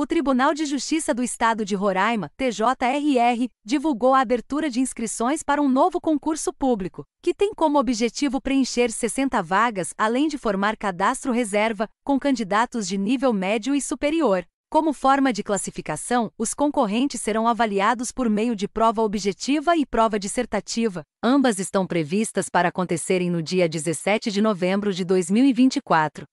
O Tribunal de Justiça do Estado de Roraima, TJRR, divulgou a abertura de inscrições para um novo concurso público, que tem como objetivo preencher 60 vagas, além de formar cadastro reserva, com candidatos de nível médio e superior. Como forma de classificação, os concorrentes serão avaliados por meio de prova objetiva e prova dissertativa. Ambas estão previstas para acontecerem no dia 17 de novembro de 2024.